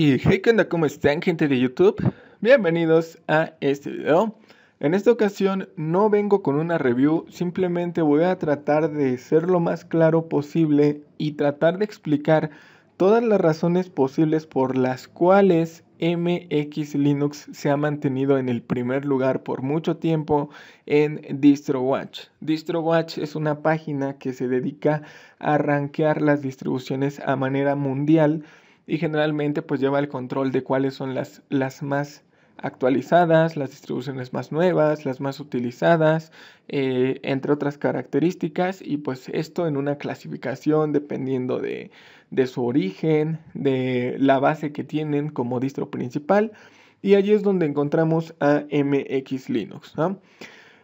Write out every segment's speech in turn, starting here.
Y hey, onda? ¿Cómo están, gente de YouTube? Bienvenidos a este video. En esta ocasión no vengo con una review, simplemente voy a tratar de ser lo más claro posible y tratar de explicar todas las razones posibles por las cuales MX Linux se ha mantenido en el primer lugar por mucho tiempo en DistroWatch. DistroWatch es una página que se dedica a rankear las distribuciones a manera mundial y generalmente pues lleva el control de cuáles son las, más actualizadas, las distribuciones más nuevas, las más utilizadas, eh, entre otras características, y pues esto en una clasificación dependiendo de, su origen, de la base que tienen como distro principal, y allí es donde encontramos a MX Linux.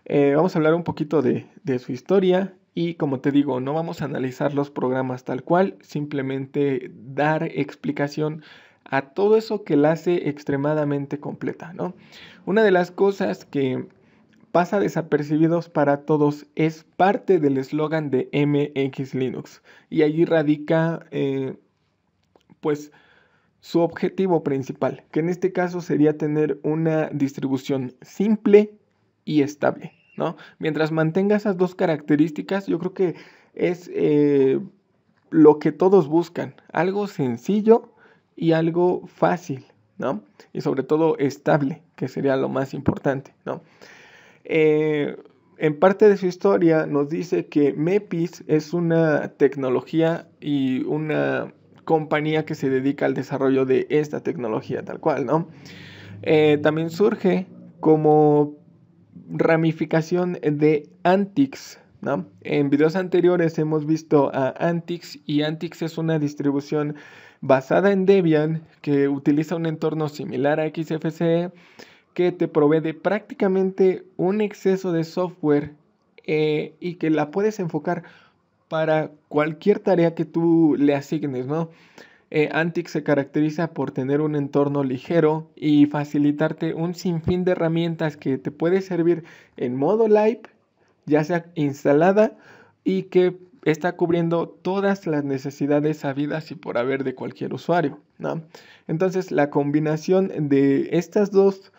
Eh, vamos a hablar un poquito de, de su historia, y como te digo, no vamos a analizar los programas tal cual, simplemente dar explicación a todo eso que la hace extremadamente completa, ¿no? Una de las cosas que pasa desapercibidos para todos es parte del eslogan de MX Linux y allí radica eh, pues su objetivo principal, que en este caso sería tener una distribución simple y estable. Mientras mantenga esas dos características, yo creo que es eh, lo que todos buscan, algo sencillo y algo fácil, Y sobre todo estable, que sería lo más importante, eh, en parte de su historia nos dice que MEPIS es una tecnología y una compañía que se dedica al desarrollo de esta tecnología tal cual, ¿no? Eh, también surge como ramificación de Antix. ¿no? En videos anteriores hemos visto a Antix y Antix es una distribución basada en Debian que utiliza un entorno similar a XFCE que te provee prácticamente un exceso de software eh, y que la puedes enfocar para cualquier tarea que tú le asignes, ¿no? Eh, Antics se caracteriza por tener un entorno ligero y facilitarte un sinfín de herramientas que te puede servir en modo live, ya sea instalada y que está cubriendo todas las necesidades habidas y por haber de cualquier usuario. Entonces la combinación de estas dos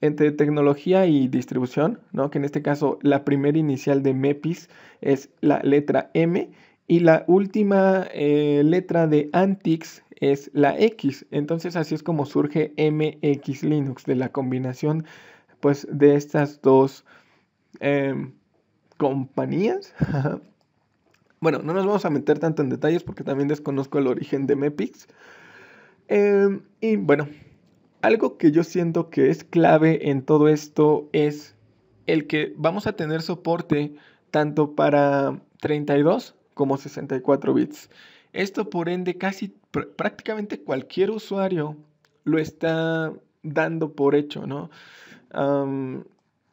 entre tecnología y distribución, ¿no? que en este caso la primera inicial de MEPIS es la letra M y la última eh, letra de Antix es la X. Entonces así es como surge MX Linux, de la combinación pues, de estas dos em, compañías. bueno, no nos vamos a meter tanto en detalles porque también desconozco el origen de MEPIX. Em, y bueno, algo que yo siento que es clave en todo esto es el que vamos a tener soporte tanto para 32 como 64 bits. Esto por ende casi prácticamente cualquier usuario lo está dando por hecho, ¿no?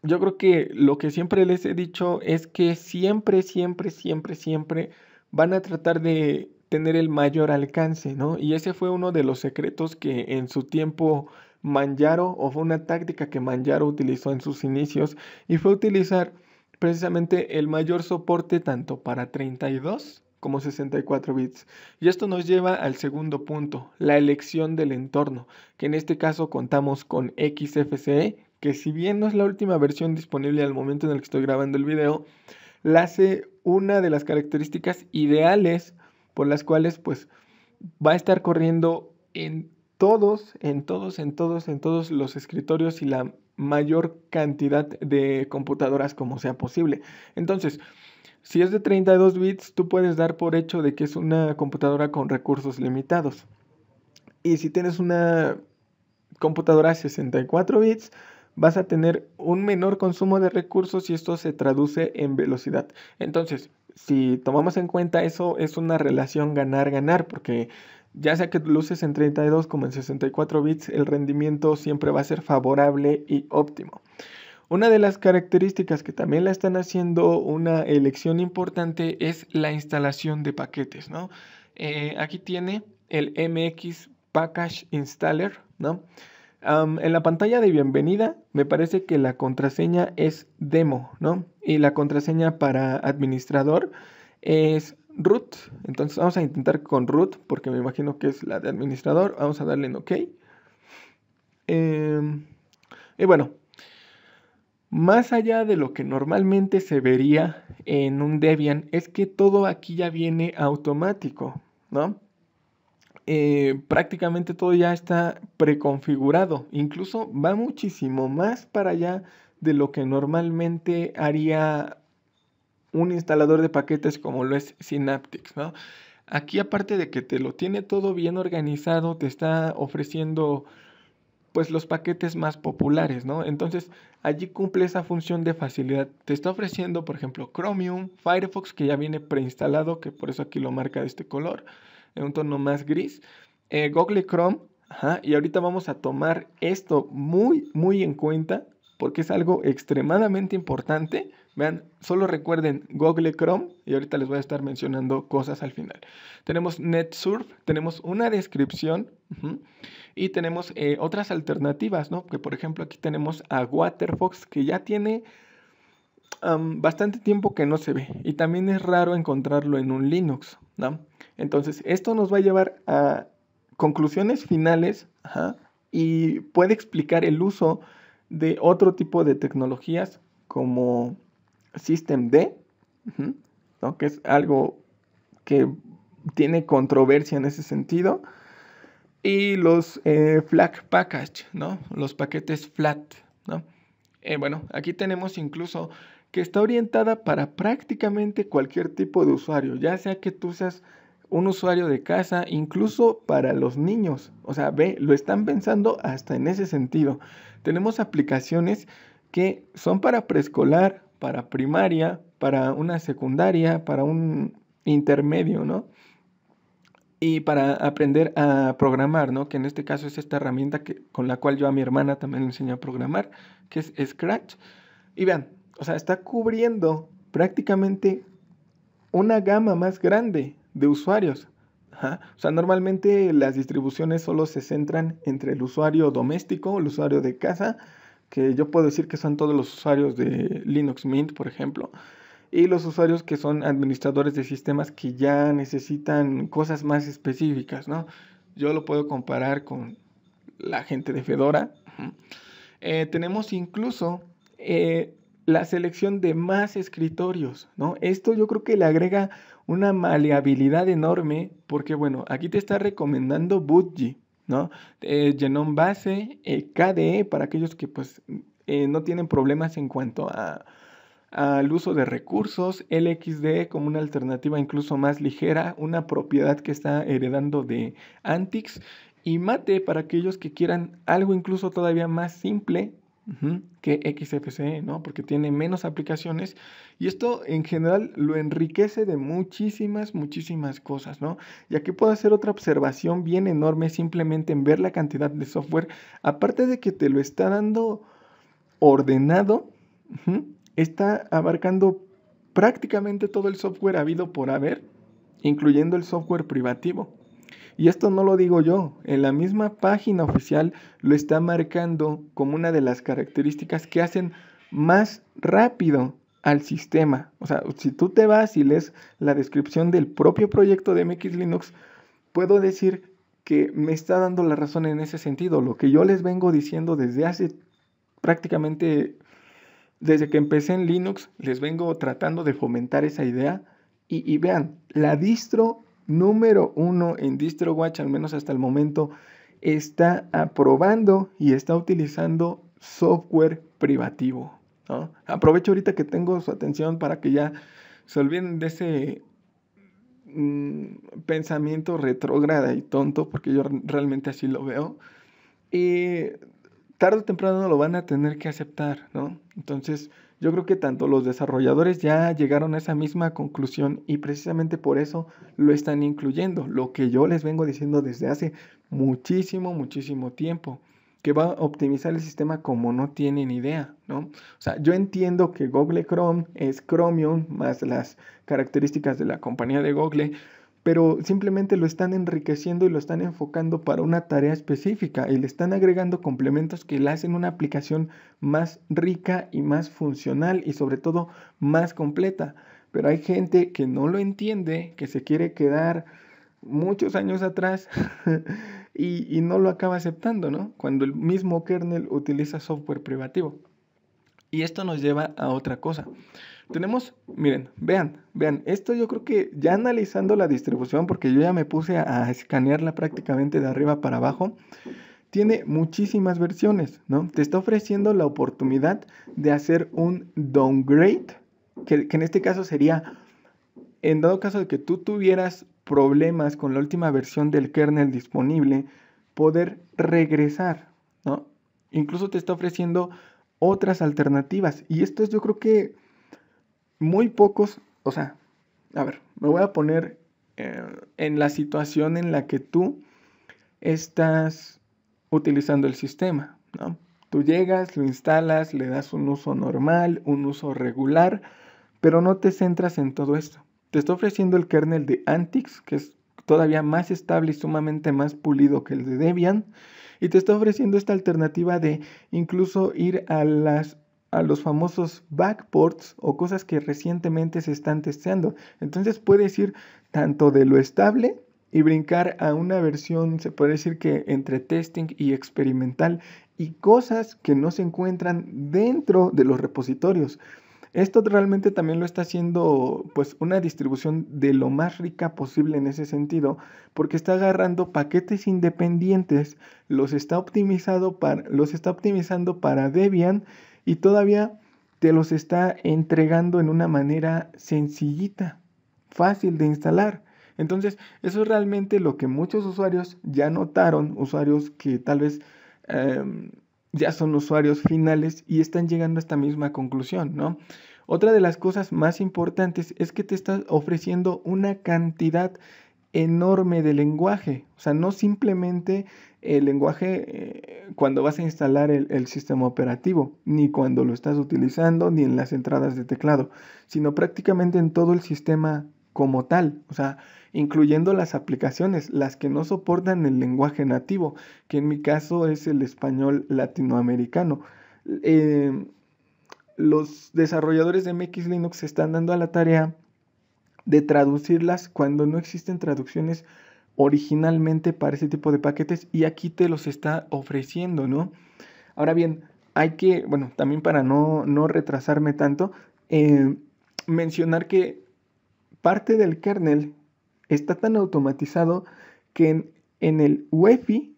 yo creo que lo que siempre les he dicho es que siempre, siempre, siempre, siempre van a tratar de tener el mayor alcance, ¿no? Y ese fue uno de los secretos que en su tiempo Manjaro, o fue una táctica que Manjaro utilizó en sus inicios, y fue utilizar precisamente el mayor soporte tanto para 32 como 64 bits. Y esto nos lleva al segundo punto, la elección del entorno, que en este caso contamos con XFCE, que si bien no es la última versión disponible al momento en el que estoy grabando el video, la hace una de las características ideales por las cuales pues va a estar corriendo en todos, en todos, en todos, en todos los escritorios y la mayor cantidad de computadoras como sea posible. Entonces, si es de 32 bits, tú puedes dar por hecho de que es una computadora con recursos limitados. Y si tienes una computadora 64 bits, vas a tener un menor consumo de recursos y esto se traduce en velocidad. Entonces, si tomamos en cuenta eso, es una relación ganar-ganar, porque ya sea que luces en 32 como en 64 bits, el rendimiento siempre va a ser favorable y óptimo. Una de las características que también la están haciendo una elección importante es la instalación de paquetes, ¿no? Eh, aquí tiene el MX Package Installer, ¿no? en la pantalla de bienvenida me parece que la contraseña es demo, ¿no? Y la contraseña para administrador es root. Entonces vamos a intentar con root porque me imagino que es la de administrador. Vamos a darle en OK. Em, y bueno, más allá de lo que normalmente se vería en un Debian, es que todo aquí ya viene automático, ¿no? Eh, prácticamente todo ya está preconfigurado. Incluso va muchísimo más para allá de lo que normalmente haría un instalador de paquetes como lo es Synaptics, ¿no? Aquí aparte de que te lo tiene todo bien organizado, te está ofreciendo pues los paquetes más populares, ¿no? Entonces, allí cumple esa función de facilidad. Te está ofreciendo, por ejemplo, Chromium, Firefox, que ya viene preinstalado, que por eso aquí lo marca de este color, en un tono más gris, eh, Google Chrome, ajá, y ahorita vamos a tomar esto muy, muy en cuenta, porque es algo extremadamente importante Vean, solo recuerden Google Chrome y ahorita les voy a estar mencionando cosas al final. Tenemos NetSurf, tenemos una descripción y tenemos eh, otras alternativas, ¿no? Que por ejemplo aquí tenemos a Waterfox que ya tiene bastante tiempo que no se ve y también es raro encontrarlo en un Linux, ¿no? Entonces, esto nos va a llevar a conclusiones finales y puede explicar el uso de otro tipo de tecnologías como System D, que es algo que tiene controversia en ese sentido. Y los eh, flat package, ¿no? Los paquetes flat, ¿no? Eh, bueno, aquí tenemos incluso que está orientada para prácticamente cualquier tipo de usuario, ya sea que tú seas un usuario de casa, incluso para los niños. O sea, ve, lo están pensando hasta en ese sentido. Tenemos aplicaciones que son para preescolar, para primaria, para una secundaria, para un intermedio, ¿no? Y para aprender a programar, ¿no? Que en este caso es esta herramienta que, con la cual yo a mi hermana también le enseñé a programar, que es Scratch. Y vean, o sea, está cubriendo prácticamente una gama más grande de usuarios. O sea, normalmente las distribuciones solo se centran entre el usuario doméstico, el usuario de casa, que yo puedo decir que son todos los usuarios de Linux Mint, por ejemplo, y los usuarios que son administradores de sistemas que ya necesitan cosas más específicas, ¿no? Yo lo puedo comparar con la gente de Fedora. Eh, tenemos incluso eh, la selección de más escritorios, ¿no? Esto yo creo que le agrega una maleabilidad enorme porque, bueno, aquí te está recomendando Budgie ¿no? Eh, Base, eh, KDE, para aquellos que pues eh, no tienen problemas en cuanto al uso de recursos, LXD como una alternativa incluso más ligera, una propiedad que está heredando de Antix, y Mate para aquellos que quieran algo incluso todavía más simple, que XFCE, ¿no? Porque tiene menos aplicaciones y esto en general lo enriquece de muchísimas, muchísimas cosas, ¿no? Y aquí puedo hacer otra observación bien enorme simplemente en ver la cantidad de software, aparte de que te lo está dando ordenado, está abarcando prácticamente todo el software habido por haber, incluyendo el software privativo. Y esto no lo digo yo, en la misma página oficial lo está marcando como una de las características que hacen más rápido al sistema. O sea, si tú te vas y lees la descripción del propio proyecto de MX Linux, puedo decir que me está dando la razón en ese sentido. Lo que yo les vengo diciendo desde hace prácticamente, desde que empecé en Linux, les vengo tratando de fomentar esa idea. Y, y vean, la distro número uno en DistroWatch, al menos hasta el momento, está aprobando y está utilizando software privativo. ¿no? Aprovecho ahorita que tengo su atención para que ya se olviden de ese mm, pensamiento retrógrada y tonto, porque yo realmente así lo veo. Y tarde o temprano lo van a tener que aceptar, ¿no? Entonces, yo creo que tanto los desarrolladores ya llegaron a esa misma conclusión y precisamente por eso lo están incluyendo, lo que yo les vengo diciendo desde hace muchísimo, muchísimo tiempo, que va a optimizar el sistema como no tienen idea, ¿no? O sea, yo entiendo que Google Chrome es Chromium más las características de la compañía de Google, pero simplemente lo están enriqueciendo y lo están enfocando para una tarea específica y le están agregando complementos que le hacen una aplicación más rica y más funcional y sobre todo más completa. Pero hay gente que no lo entiende, que se quiere quedar muchos años atrás y, no lo acaba aceptando, ¿no? Cuando el mismo kernel utiliza software privativo. Y esto nos lleva a otra cosa. Tenemos, miren, vean, vean, esto yo creo que ya analizando la distribución, porque yo ya me puse a, escanearla prácticamente de arriba para abajo, tiene muchísimas versiones, ¿no? Te está ofreciendo la oportunidad de hacer un downgrade, que, que en este caso sería, en dado caso de que tú tuvieras problemas con la última versión del kernel disponible, poder regresar, ¿no? Incluso te está ofreciendo otras alternativas. Y esto es yo creo que muy pocos, o sea, a ver, me voy a poner eh, en la situación en la que tú estás utilizando el sistema, ¿no? Tú llegas, lo instalas, le das un uso normal, un uso regular, pero no te centras en todo esto. Te está ofreciendo el kernel de Antix, que es todavía más estable y sumamente más pulido que el de Debian y te está ofreciendo esta alternativa de incluso ir a las a los famosos backports o cosas que recientemente se están testeando. Entonces puedes ir tanto de lo estable y brincar a una versión, se puede decir que entre testing y experimental, y cosas que no se encuentran dentro de los repositorios. Esto realmente también lo está haciendo pues una distribución de lo más rica posible en ese sentido, porque está agarrando paquetes independientes, los está, para, los está optimizando para Debian y todavía te los está entregando en una manera sencillita, fácil de instalar. Entonces, eso es realmente lo que muchos usuarios ya notaron, usuarios que tal vez... Em, ya son usuarios finales y están llegando a esta misma conclusión, ¿no? Otra de las cosas más importantes es que te estás ofreciendo una cantidad enorme de lenguaje. O sea, no simplemente el lenguaje eh, cuando vas a instalar el, el, sistema operativo, ni cuando lo estás utilizando, ni en las entradas de teclado, sino prácticamente en todo el sistema como tal, o sea, incluyendo las aplicaciones, las que no soportan el lenguaje nativo, que en mi caso es el español latinoamericano. Eh, los desarrolladores de MX Linux se están dando a la tarea de traducirlas cuando no existen traducciones originalmente para ese tipo de paquetes y aquí te los está ofreciendo, ¿no? Ahora bien, hay que, bueno, también para no, retrasarme tanto, eh, mencionar que parte del kernel está tan automatizado que en, el UEFI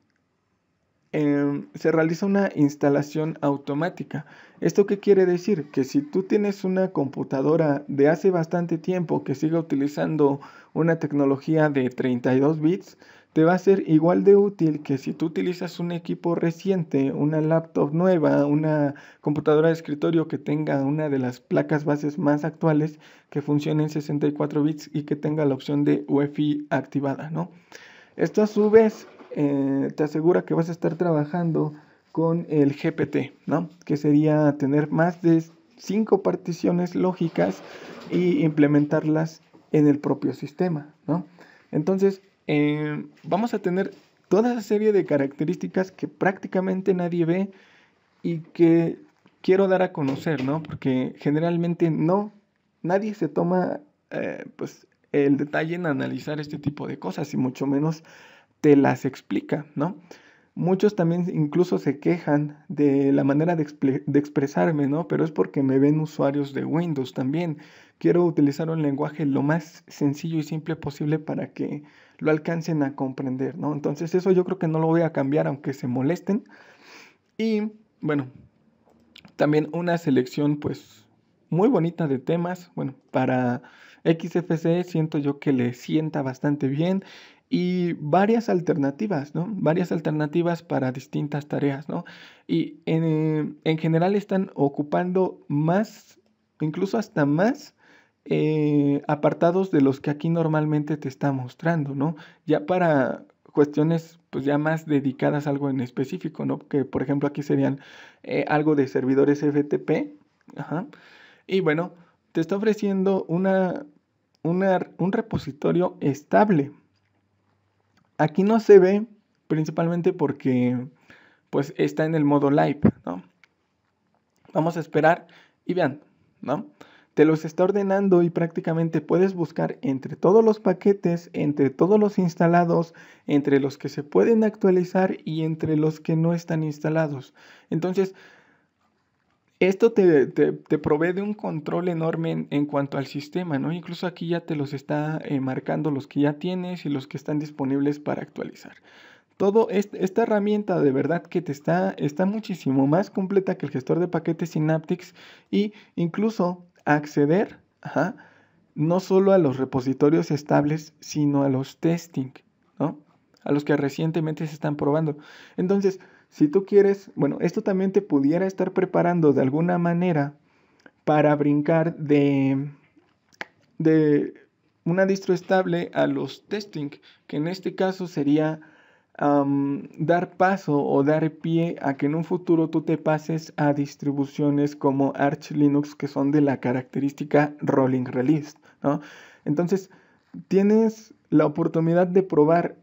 em, se realiza una instalación automática. ¿Esto qué quiere decir? Que si tú tienes una computadora de hace bastante tiempo que sigue utilizando una tecnología de 32 bits, te va a ser igual de útil que si tú utilizas un equipo reciente, una laptop nueva, una computadora de escritorio que tenga una de las placas bases más actuales que funcione en 64 bits y que tenga la opción de UEFI activada, ¿no? Esto a su vez eh, te asegura que vas a estar trabajando con el GPT, ¿no? Que sería tener más de 5 particiones lógicas y implementarlas en el propio sistema, ¿no? Entonces, eh, vamos a tener toda esa serie de características que prácticamente nadie ve y que quiero dar a conocer, ¿no? Porque generalmente no, nadie se toma eh, pues, el detalle en analizar este tipo de cosas y mucho menos te las explica, ¿no? Muchos también incluso se quejan de la manera de, de, expresarme, ¿no? Pero es porque me ven usuarios de Windows también. Quiero utilizar un lenguaje lo más sencillo y simple posible para que lo alcancen a comprender, ¿no? Entonces eso yo creo que no lo voy a cambiar aunque se molesten. Y bueno, también una selección pues muy bonita de temas, bueno, para XFC siento yo que le sienta bastante bien y varias alternativas, ¿no? Varias alternativas para distintas tareas, ¿no? Y en, eh, en general están ocupando más, incluso hasta más eh, apartados de los que aquí normalmente te está mostrando, ¿no? Ya para cuestiones pues ya más dedicadas a algo en específico, ¿no? Que por ejemplo aquí serían eh, algo de servidores FTP, ajá. Y bueno, te está ofreciendo una, una, un repositorio estable. Aquí no se ve principalmente porque pues está en el modo live, ¿no? Vamos a esperar y vean, ¿no? te los está ordenando y prácticamente puedes buscar entre todos los paquetes, entre todos los instalados, entre los que se pueden actualizar y entre los que no están instalados. Entonces, esto te, provee de un control enorme en, cuanto al sistema, ¿no? Incluso aquí ya te los está eh, marcando los que ya tienes y los que están disponibles para actualizar. Todo esta herramienta de verdad que te está, está muchísimo más completa que el gestor de paquetes Synaptics y incluso acceder no solo a los repositorios estables, sino a los testing, ¿no? A los que recientemente se están probando. Entonces, si tú quieres, bueno, esto también te pudiera estar preparando de alguna manera para brincar de, de una distro estable a los testing, que en este caso sería dar paso o dar pie a que en un futuro tú te pases a distribuciones como Arch Linux que son de la característica rolling release, ¿no? Entonces, tienes la oportunidad de probar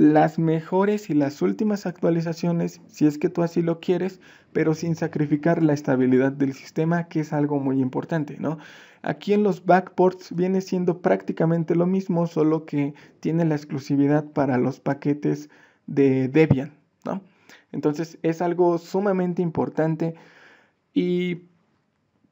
las mejores y las últimas actualizaciones si es que tú así lo quieres, pero sin sacrificar la estabilidad del sistema, que es algo muy importante, ¿no? Aquí en los backports viene siendo prácticamente lo mismo, solo que tiene la exclusividad para los paquetes de Debian, ¿no? Entonces es algo sumamente importante y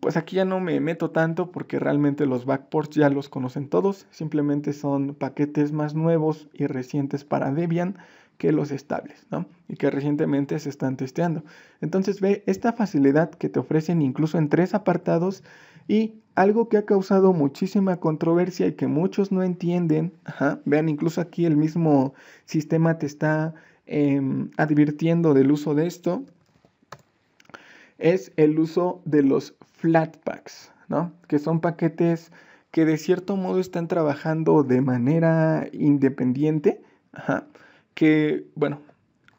pues aquí ya no me meto tanto porque realmente los backports ya los conocen todos, simplemente son paquetes más nuevos y recientes para Debian que los estables, ¿no? Y que recientemente se están testeando. Entonces ve esta facilidad que te ofrecen incluso en tres apartados y algo que ha causado muchísima controversia y que muchos no entienden, vean incluso aquí el mismo sistema te está em, advirtiendo del uso de esto, es el uso de los flatpacks, ¿no? Que son paquetes que de cierto modo están trabajando de manera independiente, ajá, que, bueno,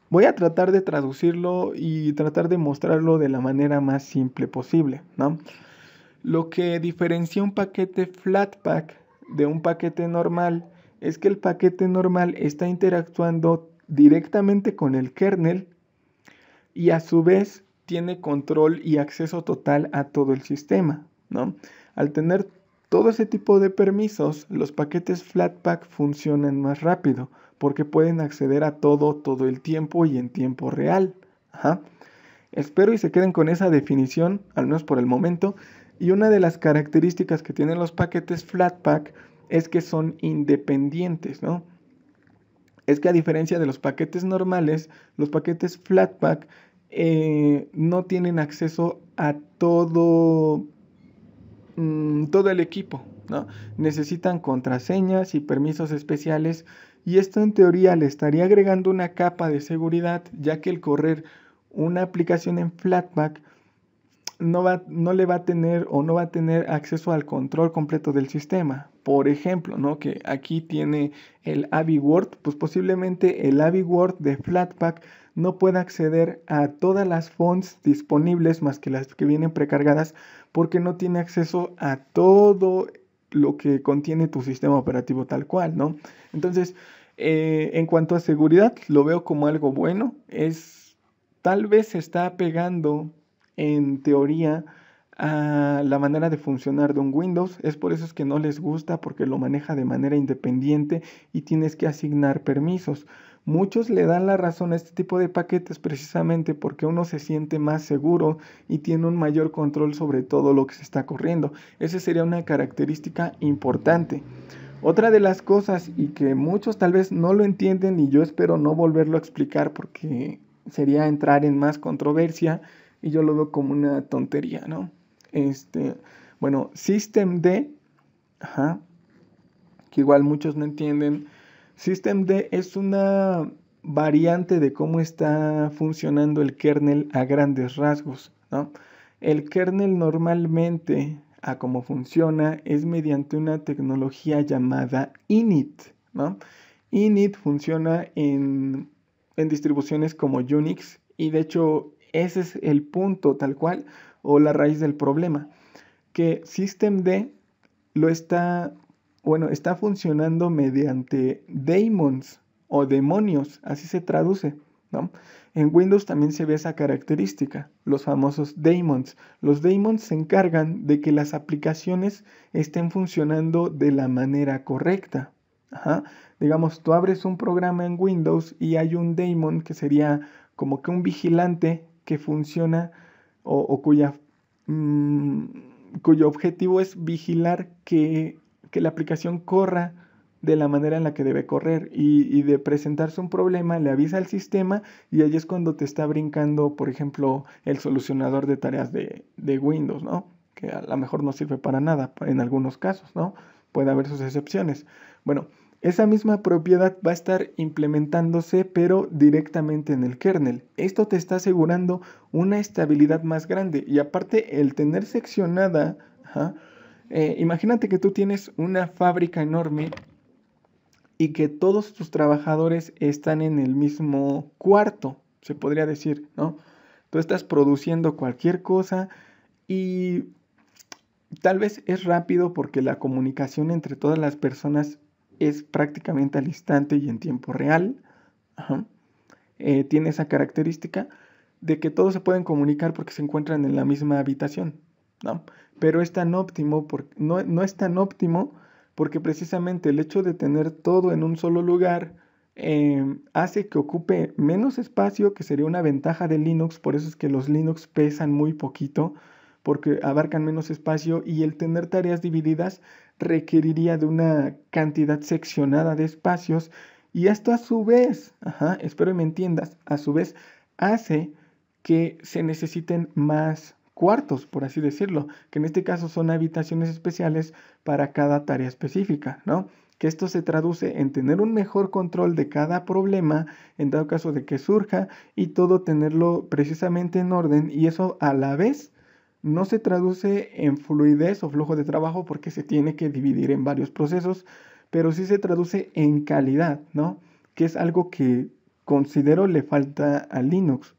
voy a tratar de traducirlo y tratar de mostrarlo de la manera más simple posible, ¿no? Lo que diferencia un paquete flatpack de un paquete normal es que el paquete normal está interactuando directamente con el kernel y a su vez tiene control y acceso total a todo el sistema, ¿no? Al tener todo ese tipo de permisos, los paquetes Flatpak funcionan más rápido porque pueden acceder a todo todo el tiempo y en tiempo real. Espero y se queden con esa definición, al menos por el momento. Y una de las características que tienen los paquetes Flatpak es que son independientes, ¿no? Es que a diferencia de los paquetes normales, los paquetes Flatpak eh, no tienen acceso a todo, mm, todo el equipo, ¿no? Necesitan contraseñas y permisos especiales y esto en teoría le estaría agregando una capa de seguridad ya que el correr una aplicación en Flatpak no, va, no le va a tener o no va a tener acceso al control completo del sistema. Por ejemplo, ¿no? que aquí tiene el AVI Word, pues posiblemente el AVI Word de Flatpak no puede acceder a todas las fonts disponibles más que las que vienen precargadas porque no tiene acceso a todo lo que contiene tu sistema operativo tal cual, ¿no? Entonces, eh, en cuanto a seguridad, lo veo como algo bueno. Es tal vez se está pegando en teoría a la manera de funcionar de un Windows. Es por eso es que no les gusta porque lo maneja de manera independiente y tienes que asignar permisos. Muchos le dan la razón a este tipo de paquetes precisamente porque uno se siente más seguro y tiene un mayor control sobre todo lo que se está corriendo. Esa sería una característica importante. Otra de las cosas y que muchos tal vez no lo entienden y yo espero no volverlo a explicar porque sería entrar en más controversia y yo lo veo como una tontería, ¿no? Este, bueno, System D, que igual muchos no entienden Systemd es una variante de cómo está funcionando el kernel a grandes rasgos. El kernel normalmente, a cómo funciona, es mediante una tecnología llamada init. ¿no? Init funciona en, en distribuciones como Unix y de hecho ese es el punto tal cual o la raíz del problema, que Systemd lo está bueno, está funcionando mediante daemons o demonios, así se traduce. ¿no? En Windows también se ve esa característica, los famosos daemons. Los daemons se encargan de que las aplicaciones estén funcionando de la manera correcta. Digamos, tú abres un programa en Windows y hay un daemon que sería como que un vigilante que funciona o, cuya, mm, cuyo objetivo es vigilar que que la aplicación corra de la manera en la que debe correr y, de presentarse un problema le avisa al sistema y ahí es cuando te está brincando por ejemplo el solucionador de tareas de, Windows ¿no? que a lo mejor no sirve para nada en algunos casos ¿no? puede haber sus excepciones bueno esa misma propiedad va a estar implementándose pero directamente en el kernel. Esto te está asegurando una estabilidad más grande y aparte el tener seccionada eh, imagínate que tú tienes una fábrica enorme y que todos tus trabajadores están en el mismo cuarto, se podría decir, ¿no? Tú estás produciendo cualquier cosa y tal vez es rápido porque la comunicación entre todas las personas es prácticamente al instante y en tiempo real. Eh, tiene esa característica de que todos se pueden comunicar porque se encuentran en la misma habitación. ¿no? pero es tan óptimo no, no, es tan óptimo porque precisamente el hecho de tener todo en un solo lugar em, hace que ocupe menos espacio, que sería una ventaja de Linux, por eso es que los Linux pesan muy poquito, porque abarcan menos espacio y el tener tareas divididas requeriría de una cantidad seccionada de espacios y esto a su vez, espero que me entiendas, a su vez hace que se necesiten más cuartos, por así decirlo, que en este caso son habitaciones especiales para cada tarea específica, ¿no? Que esto se traduce en tener un mejor control de cada problema, en dado caso de que surja, y todo tenerlo precisamente en orden, y eso a la vez no se traduce en fluidez o flujo de trabajo porque se tiene que dividir en varios procesos, pero sí se traduce en calidad, ¿no? Que es algo que considero le falta a Linux.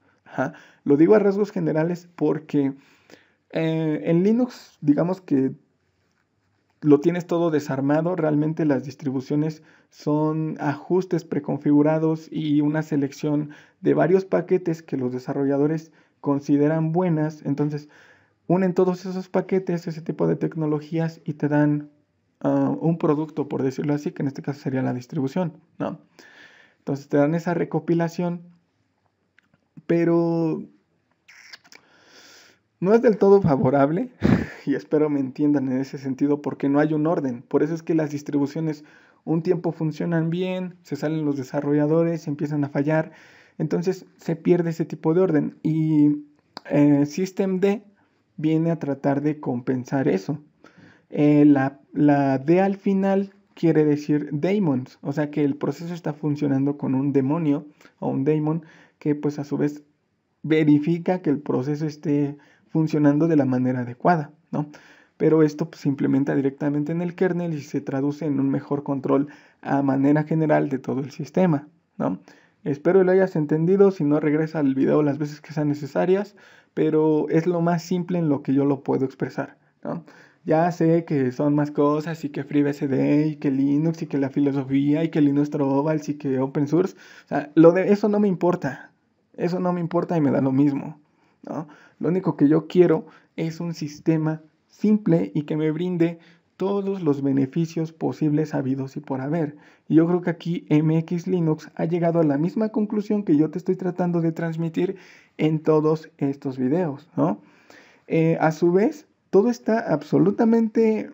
Lo digo a rasgos generales porque eh, en Linux, digamos que lo tienes todo desarmado, realmente las distribuciones son ajustes preconfigurados y una selección de varios paquetes que los desarrolladores consideran buenas, entonces unen todos esos paquetes, ese tipo de tecnologías y te dan ah, un producto, por decirlo así, que en este caso sería la distribución, ¿no? Entonces te dan esa recopilación pero no es del todo favorable y espero me entiendan en ese sentido porque no hay un orden. Por eso es que las distribuciones un tiempo funcionan bien, se salen los desarrolladores, empiezan a fallar, entonces se pierde ese tipo de orden y eh, System Systemd viene a tratar de compensar eso. Eh, la, la D al final quiere decir daemons, o sea que el proceso está funcionando con un demonio o un daemon que pues a su vez verifica que el proceso esté funcionando de la manera adecuada, ¿no? Pero esto pues, se implementa directamente en el kernel y se traduce en un mejor control a manera general de todo el sistema, ¿no? Espero lo hayas entendido, si no regresa al video las veces que sean necesarias, pero es lo más simple en lo que yo lo puedo expresar, ¿no? Ya sé que son más cosas y que FreeBSD y que Linux y que la filosofía y que Linux Trovals y que Open Source. O sea, lo de eso no me importa. Eso no me importa y me da lo mismo. ¿no? Lo único que yo quiero es un sistema simple y que me brinde todos los beneficios posibles habidos y por haber. Y yo creo que aquí MX Linux ha llegado a la misma conclusión que yo te estoy tratando de transmitir en todos estos videos, ¿no? Eh, a su vez, todo está absolutamente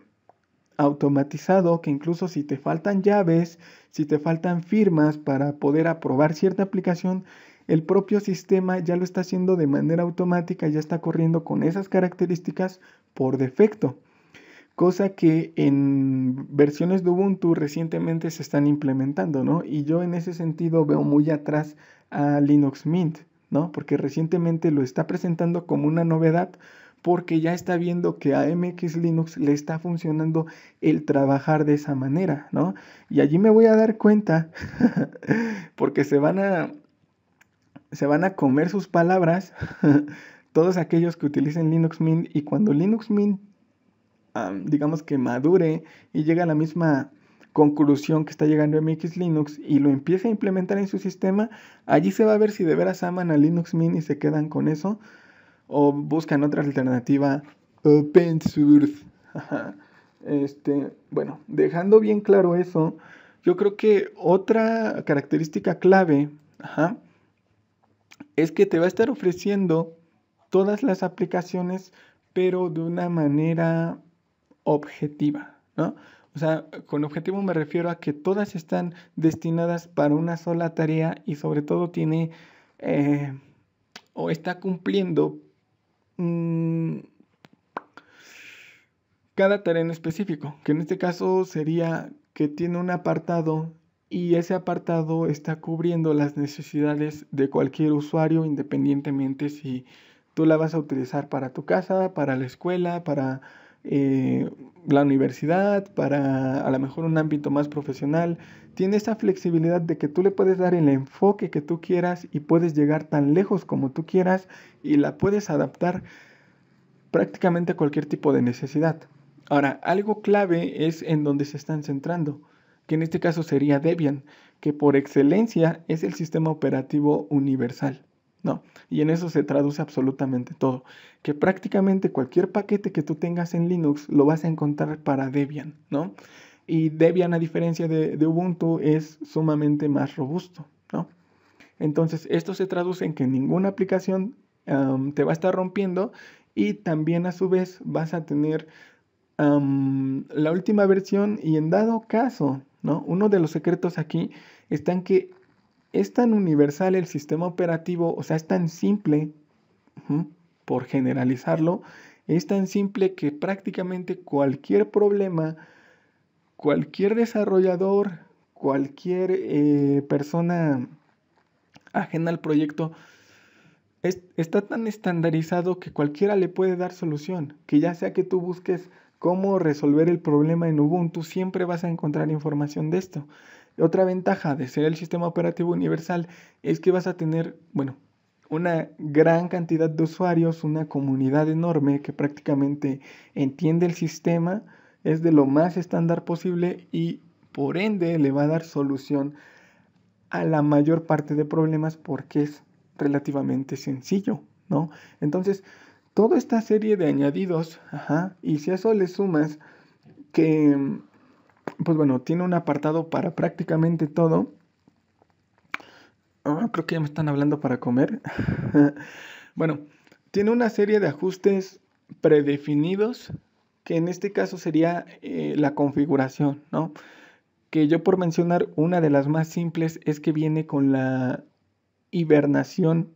automatizado, que incluso si te faltan llaves, si te faltan firmas para poder aprobar cierta aplicación, el propio sistema ya lo está haciendo de manera automática, ya está corriendo con esas características por defecto. Cosa que en versiones de Ubuntu recientemente se están implementando, ¿no? Y yo en ese sentido veo muy atrás a Linux Mint, ¿no? Porque recientemente lo está presentando como una novedad porque ya está viendo que a MX Linux le está funcionando el trabajar de esa manera, ¿no? Y allí me voy a dar cuenta porque se van a se van a comer sus palabras todos aquellos que utilicen Linux Mint y cuando Linux Mint digamos que madure y llegue a la misma conclusión que está llegando MX Linux y lo empiece a implementar en su sistema, allí se va a ver si de veras aman a Linux Mint y se quedan con eso o buscan otra alternativa open source. este, bueno, dejando bien claro eso, yo creo que otra característica clave ajá, es que te va a estar ofreciendo todas las aplicaciones, pero de una manera objetiva, ¿no? O sea, con objetivo me refiero a que todas están destinadas para una sola tarea y sobre todo tiene eh, o está cumpliendo mm, cada tarea en específico, que en este caso sería que tiene un apartado y ese apartado está cubriendo las necesidades de cualquier usuario independientemente si tú la vas a utilizar para tu casa, para la escuela, para eh, la universidad, para a lo mejor un ámbito más profesional. Tiene esa flexibilidad de que tú le puedes dar el enfoque que tú quieras y puedes llegar tan lejos como tú quieras y la puedes adaptar prácticamente a cualquier tipo de necesidad. Ahora, algo clave es en donde se están centrando que en este caso sería Debian, que por excelencia es el sistema operativo universal. No, y en eso se traduce absolutamente todo, que prácticamente cualquier paquete que tú tengas en Linux lo vas a encontrar para Debian, ¿no? Y Debian, a diferencia de, Ubuntu, es sumamente más robusto, ¿no? Entonces, esto se traduce en que ninguna aplicación te va a estar rompiendo y también a su vez vas a tener la última versión y en dado caso uno de los secretos aquí está en que es tan universal el sistema operativo, o sea, es tan simple, por generalizarlo, es tan simple que prácticamente cualquier problema, cualquier desarrollador, cualquier eh, persona ajena al proyecto, está tan estandarizado que cualquiera le puede dar solución, que ya sea que tú busques cómo resolver el problema en Ubuntu, siempre vas a encontrar información de esto. Otra ventaja de ser el sistema operativo universal es que vas a tener, bueno, una gran cantidad de usuarios, una comunidad enorme que prácticamente entiende el sistema, es de lo más estándar posible y por ende le va a dar solución a la mayor parte de problemas porque es relativamente sencillo, ¿no? Entonces, toda esta serie de añadidos, ajá, y si a eso le sumas que, pues bueno, tiene un apartado para prácticamente todo. Ah, creo que ya me están hablando para comer. bueno, tiene una serie de ajustes predefinidos, que en este caso sería eh, la configuración, ¿no? Que yo por mencionar una de las más simples es que viene con la hibernación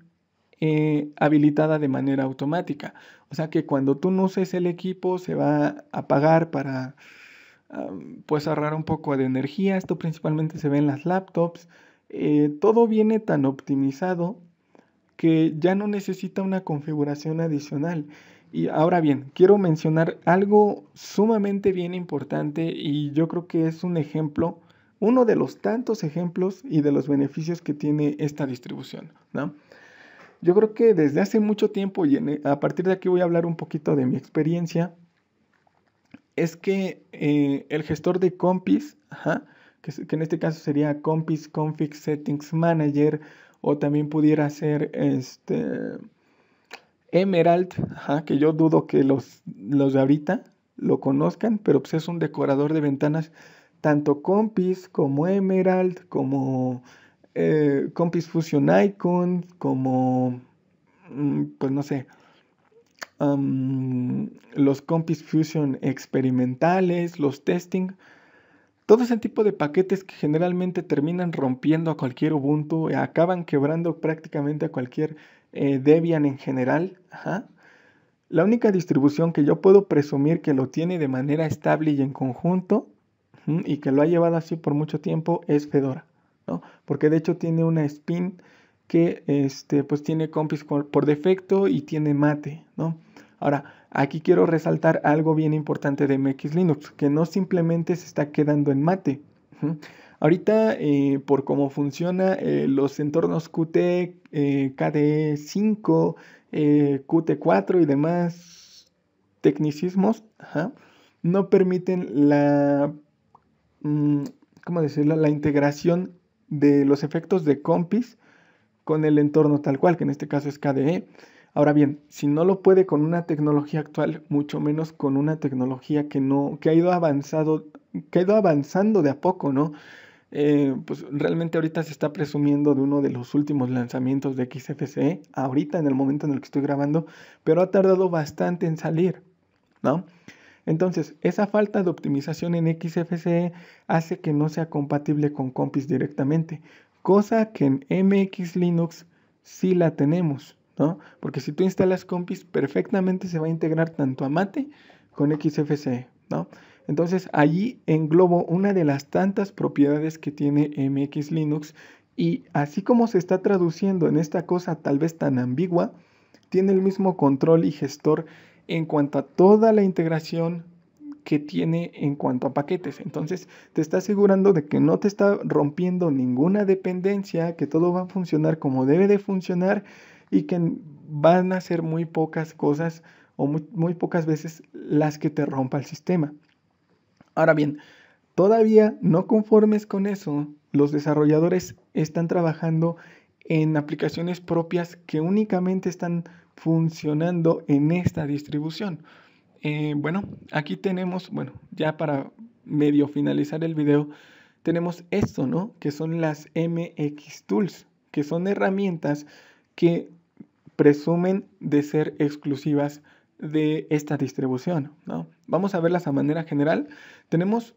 eh, habilitada de manera automática. O sea que cuando tú no uses el equipo se va a apagar para pues ahorrar un poco de energía. Esto principalmente se ve en las laptops. Eh, todo viene tan optimizado que ya no necesita una configuración adicional. Y ahora bien, quiero mencionar algo sumamente bien importante y yo creo que es un ejemplo, uno de los tantos ejemplos y de los beneficios que tiene esta distribución, ¿no? Yo creo que desde hace mucho tiempo, y e, a partir de aquí voy a hablar un poquito de mi experiencia, es que eh, el gestor de compis, que, en este caso sería compis config settings manager, o también pudiera ser este Emerald, que yo dudo que los, los de ahorita lo conozcan, pero pues es un decorador de ventanas, tanto compis como Emerald, como eh, compis Fusion Icon, como, mm, pues no sé, los compis Fusion experimentales, los testing, todo ese tipo de paquetes que generalmente terminan rompiendo a cualquier Ubuntu, acaban quebrando prácticamente a cualquier eh, Debian en general. La única distribución que yo puedo presumir que lo tiene de manera estable y en conjunto y que lo ha llevado así por mucho tiempo es Fedora. Porque de hecho tiene una spin que este, pues tiene compis por defecto y tiene mate, ¿no? Ahora, aquí quiero resaltar algo bien importante de MX Linux, que no simplemente se está quedando en mate. Ahorita, eh, por cómo funciona eh, los entornos Qt, KDE 5, QT4 y demás tecnicismos, no permiten la, mm, ¿cómo decirlo? la integración de los efectos de compis con el entorno tal cual, que en este caso es KDE. Ahora bien, si no lo puede con una tecnología actual, mucho menos con una tecnología que no, que ha ido avanzado, que ha ido avanzando de a poco, ¿no? Eh, pues realmente ahorita se está presumiendo de uno de los últimos lanzamientos de XFCE, ahorita en el momento en el que estoy grabando, pero ha tardado bastante en salir, ¿no? Entonces, esa falta de optimización en XFCE hace que no sea compatible con compis directamente, cosa que en MX Linux sí la tenemos, ¿no? Porque si tú instalas compis, perfectamente se va a integrar tanto a Mate con XFCE, ¿no? Entonces, allí englobo una de las tantas propiedades que tiene MX Linux y así como se está traduciendo en esta cosa tal vez tan ambigua, tiene el mismo control y gestor en cuanto a toda la integración que tiene en cuanto a paquetes. Entonces, te está asegurando de que no te está rompiendo ninguna dependencia, que todo va a funcionar como debe de funcionar y que van a ser muy pocas cosas o muy, pocas veces las que te rompa el sistema. Ahora bien, todavía no conformes con eso, los desarrolladores están trabajando en aplicaciones propias que únicamente están funcionando en esta distribución. Eh, bueno, aquí tenemos, bueno, ya para medio finalizar el video, tenemos esto, ¿no? Que son las MX Tools, que son herramientas que presumen de ser exclusivas de esta distribución, ¿no? Vamos a verlas a manera general. Tenemos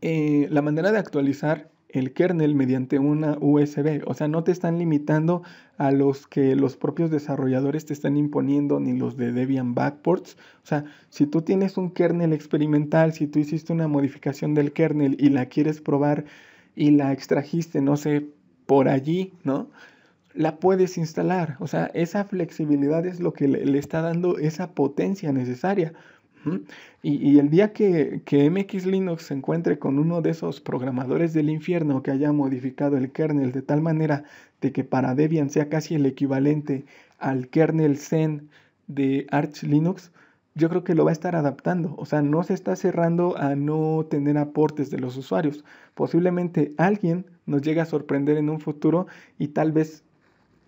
eh, la manera de actualizar el kernel mediante una USB. O sea, no te están limitando a los que los propios desarrolladores te están imponiendo, ni los de Debian Backports. O sea, si tú tienes un kernel experimental, si tú hiciste una modificación del kernel y la quieres probar y la extrajiste, no sé, por allí, ¿no? La puedes instalar. O sea, esa flexibilidad es lo que le, le está dando esa potencia necesaria. Y, el día que, que, MX Linux se encuentre con uno de esos programadores del infierno que haya modificado el kernel de tal manera de que para Debian sea casi el equivalente al kernel Zen de Arch Linux, yo creo que lo va a estar adaptando. O sea, no se está cerrando a no tener aportes de los usuarios. Posiblemente alguien nos llegue a sorprender en un futuro y tal vez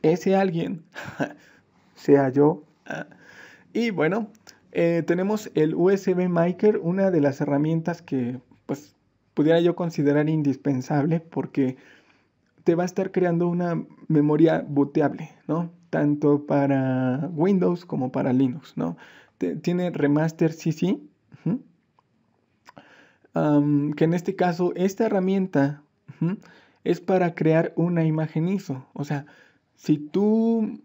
ese alguien sea yo. Ah. Y bueno, eh, tenemos el USB Maker, una de las herramientas que pues pudiera yo considerar indispensable porque te va a estar creando una memoria boteable, ¿no? Tanto para Windows como para Linux, ¿no? tiene remaster CC, que en este caso esta herramienta es para crear una imagen ISO, o sea, si tú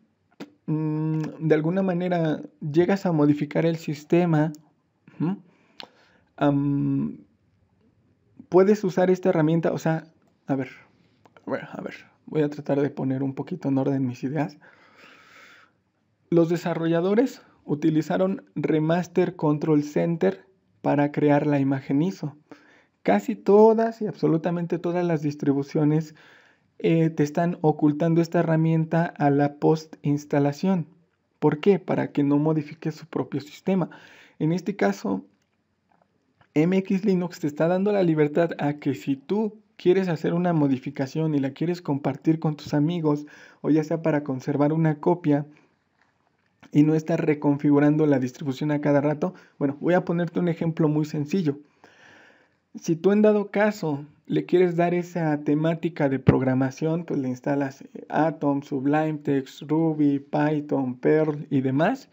Mm, de alguna manera llegas a modificar el sistema, puedes usar esta herramienta, o sea, a ver, a ver, voy a tratar de poner un poquito en orden mis ideas. Los desarrolladores utilizaron Remaster Control Center para crear la imagen ISO. Casi todas y absolutamente todas las distribuciones eh, te están ocultando esta herramienta a la post instalación. ¿Por qué? Para que no modifique su propio sistema. En este caso, MX Linux te está dando la libertad a que si tú quieres hacer una modificación y la quieres compartir con tus amigos o ya sea para conservar una copia y no estás reconfigurando la distribución a cada rato, bueno, voy a ponerte un ejemplo muy sencillo. Si tú en dado caso le quieres dar esa temática de programación, pues le instalas eh, Atom, Sublime Text, Ruby, Python, Perl y demás.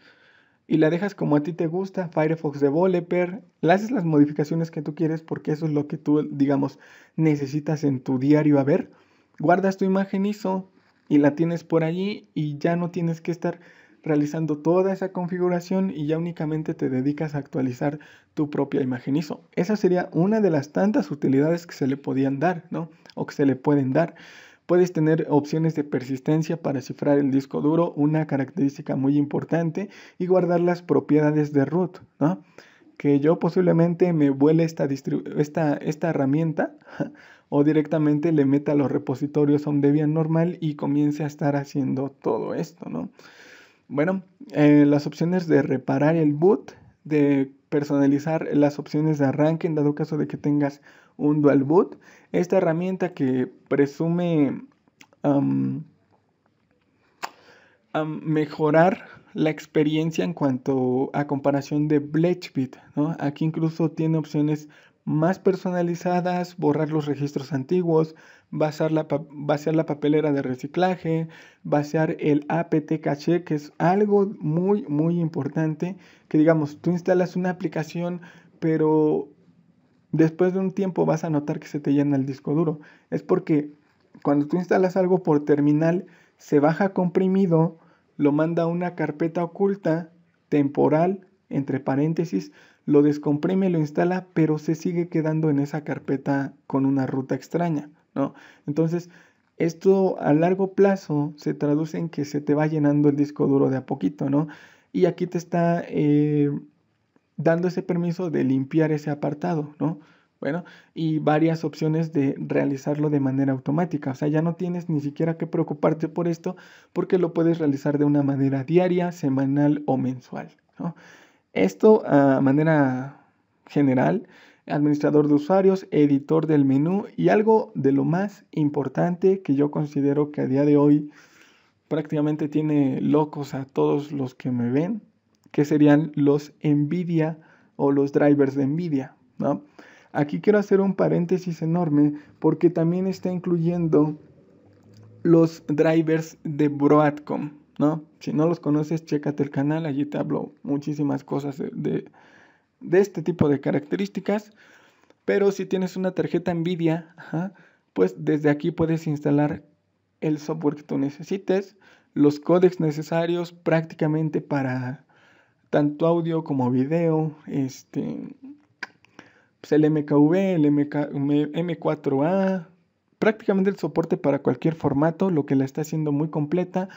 Y la dejas como a ti te gusta, Firefox Developer, le haces las modificaciones que tú quieres porque eso es lo que tú, digamos, necesitas en tu diario a ver. Guardas tu imagen ISO y la tienes por allí y ya no tienes que estar realizando toda esa configuración y ya únicamente te dedicas a actualizar tu propia imagen ISO. Esa sería una de las tantas utilidades que se le podían dar, ¿no? O que se le pueden dar. Puedes tener opciones de persistencia para cifrar el disco duro, una característica muy importante, y guardar las propiedades de root, ¿no? Que yo posiblemente me vuele esta, herramienta o directamente le meta a los repositorios a un Debian normal y comience a estar haciendo todo esto, ¿no? Bueno, eh, las opciones de reparar el boot, de personalizar las opciones de arranque en dado caso de que tengas un dual boot. Esta herramienta que presume mejorar la experiencia en cuanto a comparación de Bletchbit. ¿no? Aquí incluso tiene opciones más personalizadas, borrar los registros antiguos, vaciar la, vaciar la papelera de reciclaje, vaciar el APT caché, que es algo muy, muy importante, que digamos, tú instalas una aplicación, pero después de un tiempo vas a notar que se te llena el disco duro. Es porque cuando tú instalas algo por terminal, se baja comprimido, lo manda a una carpeta oculta, temporal, entre paréntesis, lo descomprime, lo instala, pero se sigue quedando en esa carpeta con una ruta extraña, ¿no? Entonces, esto a largo plazo se traduce en que se te va llenando el disco duro de a poquito, ¿no? Y aquí te está eh, dando ese permiso de limpiar ese apartado, ¿no? Bueno, y varias opciones de realizarlo de manera automática. O sea, ya no tienes ni siquiera que preocuparte por esto porque lo puedes realizar de una manera diaria, semanal o mensual, esto a ah, manera general, administrador de usuarios, editor del menú y algo de lo más importante que yo considero que a día de hoy prácticamente tiene locos a todos los que me ven, que serían los NVIDIA o los drivers de NVIDIA. Aquí quiero hacer un paréntesis enorme porque también está incluyendo los drivers de Broadcom. ¿no? Si no los conoces, chécate el canal, allí te hablo muchísimas cosas de, de, este tipo de características. Pero si tienes una tarjeta Nvidia, pues desde aquí puedes instalar el software que tú necesites, los códecs necesarios prácticamente para tanto audio como video, este, pues el MKV, el M4A, prácticamente el soporte para cualquier formato, lo que la está haciendo muy completa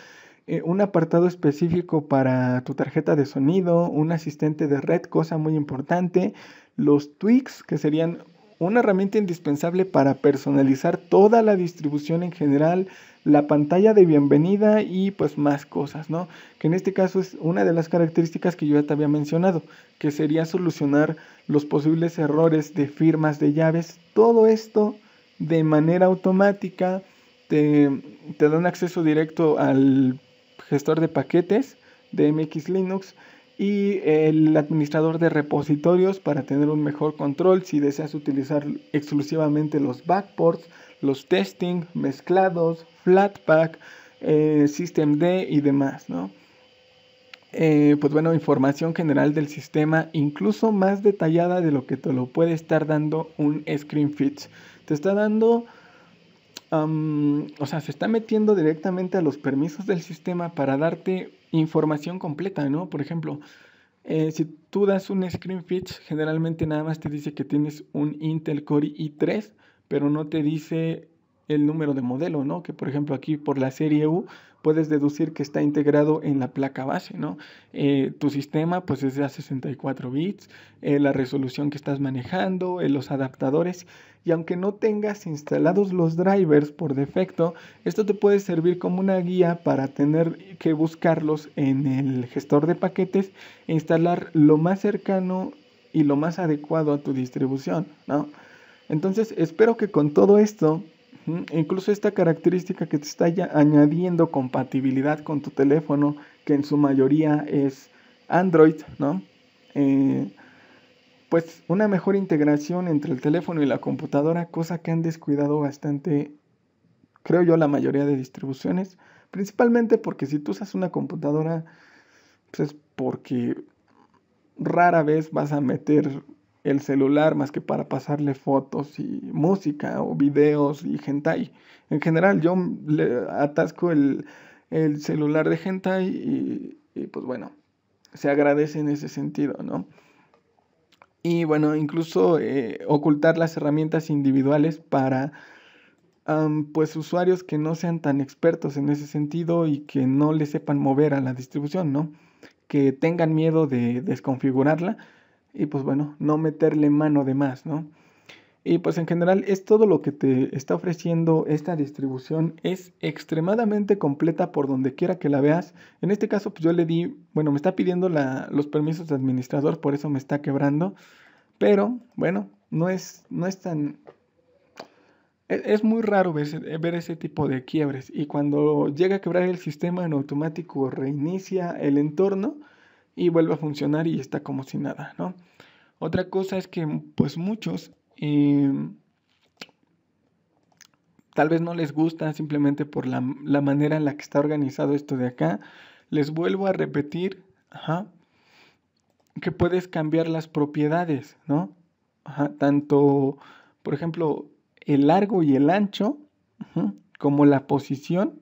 eh, un apartado específico para tu tarjeta de sonido, un asistente de red, cosa muy importante, los tweaks, que serían una herramienta indispensable para personalizar toda la distribución en general, la pantalla de bienvenida y pues más cosas, ¿no? Que en este caso es una de las características que yo ya te había mencionado, que sería solucionar los posibles errores de firmas de llaves. Todo esto de manera automática te, te da un acceso directo al gestor de paquetes de MX Linux y el administrador de repositorios para tener un mejor control si deseas utilizar exclusivamente los backports, los testing, mezclados, flatpak, eh, systemd y demás, ¿no? Eh, pues bueno, información general del sistema, incluso más detallada de lo que te lo puede estar dando un ScreenFetch. Te está dando o sea, se está metiendo directamente a los permisos del sistema para darte información completa, ¿no? Por ejemplo, eh, si tú das un screen fit, generalmente nada más te dice que tienes un Intel Core i3, pero no te dice el número de modelo, ¿no? Que por ejemplo aquí por la serie U puedes deducir que está integrado en la placa base, ¿no? Eh, tu sistema pues es de 64 bits, eh, la resolución que estás manejando, eh, los adaptadores y aunque no tengas instalados los drivers por defecto, esto te puede servir como una guía para tener que buscarlos en el gestor de paquetes e instalar lo más cercano y lo más adecuado a tu distribución, ¿no? Entonces espero que con todo esto e incluso esta característica que te está ya añadiendo compatibilidad con tu teléfono, que en su mayoría es Android, ¿no? Eh, pues una mejor integración entre el teléfono y la computadora, cosa que han descuidado bastante, creo yo, la mayoría de distribuciones. Principalmente porque si tú usas una computadora, pues es porque rara vez vas a meter el celular más que para pasarle fotos y música o videos y hentai. En general yo atasco el, celular de hentai y, pues bueno, se agradece en ese sentido, ¿no? Y bueno, incluso eh, ocultar las herramientas individuales para pues usuarios que no sean tan expertos en ese sentido y que no le sepan mover a la distribución, ¿no? Que tengan miedo de desconfigurarla y pues bueno, no meterle mano de más, ¿no? Y pues en general es todo lo que te está ofreciendo esta distribución. Es extremadamente completa por donde quiera que la veas. En este caso pues yo le di, bueno, me está pidiendo los permisos de administrador, por eso me está quebrando. Pero bueno, no es, no es tan... E, es, muy raro ver, ver ese tipo de quiebres. Y cuando llega a quebrar el sistema en automático, reinicia el entorno y vuelve a funcionar y está como si nada, ¿no? Otra cosa es que pues muchos em, tal vez no les gusta simplemente por la, manera en la que está organizado esto de acá. Les vuelvo a repetir que puedes cambiar las propiedades, ¿no? tanto, por ejemplo, el largo y el ancho, como la posición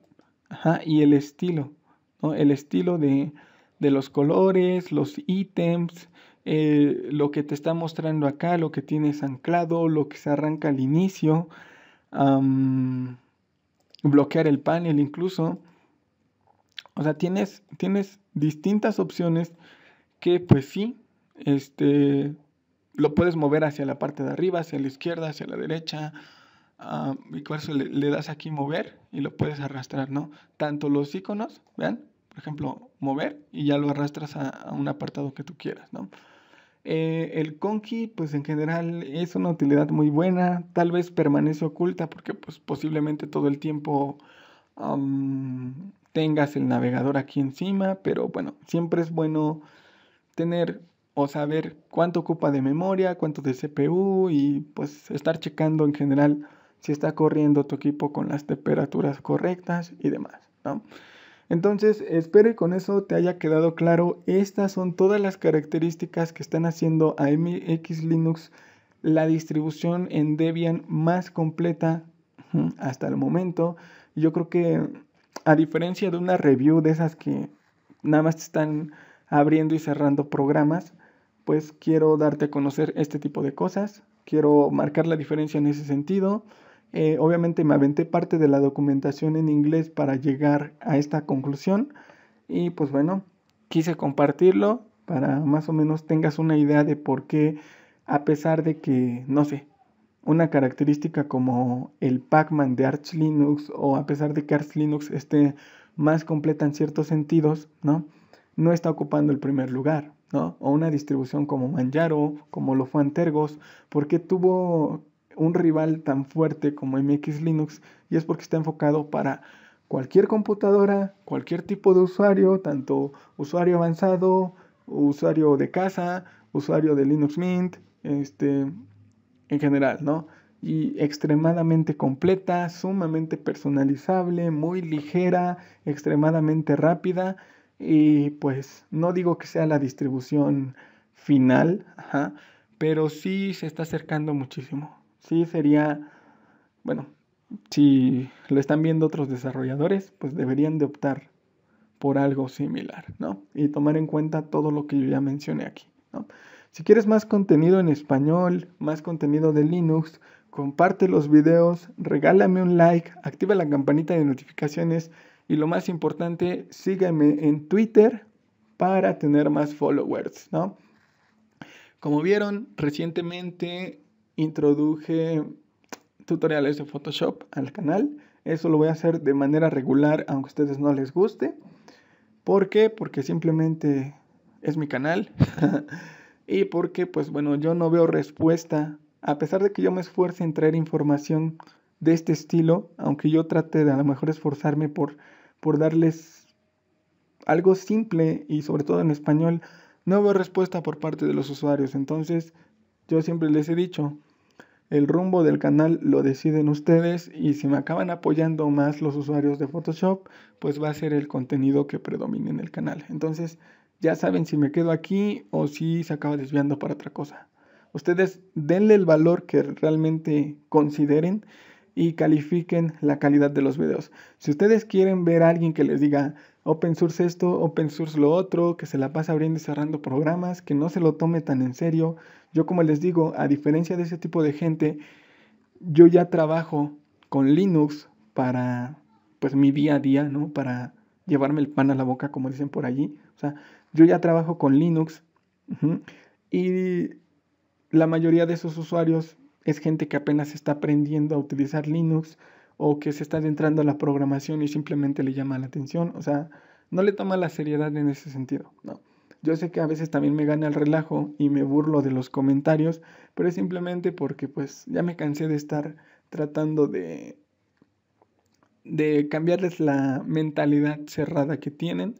y el estilo, ¿no? El estilo de, de los colores, los ítems, eh, lo que te está mostrando acá, lo que tienes anclado, lo que se arranca al inicio, bloquear el panel incluso. O sea, tienes, tienes distintas opciones que pues sí, este, lo puedes mover hacia la parte de arriba, hacia la izquierda, hacia la derecha. y por eso le, le das aquí mover y lo puedes arrastrar, ¿no? Tanto los iconos, vean, por ejemplo, mover y ya lo arrastras a, un apartado que tú quieras, ¿no? Eh, el conky, pues en general es una utilidad muy buena, tal vez permanece oculta porque pues posiblemente todo el tiempo tengas el navegador aquí encima, pero bueno, siempre es bueno tener o saber cuánto ocupa de memoria, cuánto de CPU y pues estar checando en general si está corriendo tu equipo con las temperaturas correctas y demás, ¿no? Entonces, espero que con eso te haya quedado claro. Estas son todas las características que están haciendo a MX Linux la distribución en Debian más completa hasta el momento. Yo creo que a diferencia de una review de esas que nada más te están abriendo y cerrando programas, pues quiero darte a conocer este tipo de cosas. Quiero marcar la diferencia en ese sentido. Eh, obviamente me aventé parte de la documentación en inglés para llegar a esta conclusión y pues bueno, quise compartirlo para más o menos tengas una idea de por qué, a pesar de que, no sé, una característica como el Pac-Man de Arch Linux o a pesar de que Arch Linux esté más completa en ciertos sentidos, ¿no? No está ocupando el primer lugar, O una distribución como Manjaro, como lo fue Antergos, porque tuvo un rival tan fuerte como MX Linux y es porque está enfocado para cualquier computadora, cualquier tipo de usuario, tanto usuario avanzado, usuario de casa, usuario de Linux Mint, este, en general, ¿no? Y extremadamente completa, sumamente personalizable, muy ligera, extremadamente rápida. Y pues no digo que sea la distribución final, pero sí se está acercando muchísimo. Sí, sería, bueno, si lo están viendo otros desarrolladores, pues deberían de optar por algo similar, ¿no? Y tomar en cuenta todo lo que yo ya mencioné aquí, ¿no? Si quieres más contenido en español, más contenido de Linux, comparte los videos, regálame un like, activa la campanita de notificaciones y lo más importante, sígueme en Twitter para tener más followers, ¿no? Como vieron, recientemente introduje tutoriales de Photoshop al canal. Eso lo voy a hacer de manera regular, aunque a ustedes no les guste. ¿Por qué? Porque simplemente es mi canal. y porque, pues bueno, yo no veo respuesta. A pesar de que yo me esfuerce en traer información de este estilo, aunque yo trate de a lo mejor esforzarme por, por darles algo simple y sobre todo en español, no veo respuesta por parte de los usuarios. Entonces, yo siempre les he dicho, el rumbo del canal lo deciden ustedes y si me acaban apoyando más los usuarios de Photoshop, pues va a ser el contenido que predomine en el canal. Entonces, ya saben si me quedo aquí o si se acaba desviando para otra cosa. Ustedes denle el valor que realmente consideren y califiquen la calidad de los videos. Si ustedes quieren ver a alguien que les diga open source esto, open source lo otro, que se la pasa abriendo y cerrando programas, que no se lo tome tan en serio, yo como les digo, a diferencia de ese tipo de gente, yo ya trabajo con Linux para pues mi día a día, ¿no? Para llevarme el pan a la boca, como dicen por allí. O sea, yo ya trabajo con Linux y la mayoría de esos usuarios es gente que apenas está aprendiendo a utilizar Linux o que se está adentrando a la programación y simplemente le llama la atención. O sea, no le toma la seriedad en ese sentido, ¿no? Yo sé que a veces también me gana el relajo y me burlo de los comentarios, pero es simplemente porque pues ya me cansé de estar tratando de de cambiarles la mentalidad cerrada que tienen.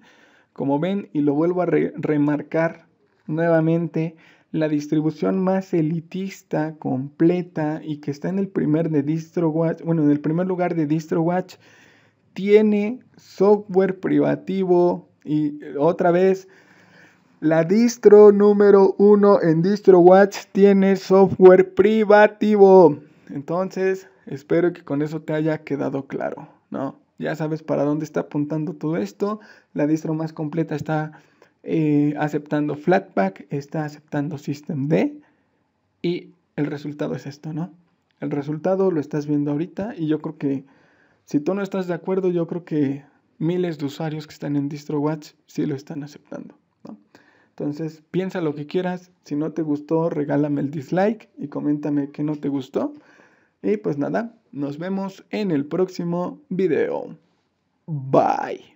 Como ven, y lo vuelvo a remarcar nuevamente, la distribución más elitista, completa y que está en el primer de DistroWatch, bueno, en el primer lugar de DistroWatch, tiene software privativo y otra vez la distro número uno en DistroWatch tiene software privativo. Entonces, espero que con eso te haya quedado claro, ¿no? Ya sabes para dónde está apuntando todo esto. La distro más completa está eh, aceptando Flatpak, está aceptando Systemd y el resultado es esto, ¿no? El resultado lo estás viendo ahorita y yo creo que si tú no estás de acuerdo, yo creo que miles de usuarios que están en DistroWatch sí lo están aceptando, ¿no? Entonces, piensa lo que quieras. Si no te gustó, regálame el dislike y coméntame que no te gustó. Y pues nada, nos vemos en el próximo video. Bye.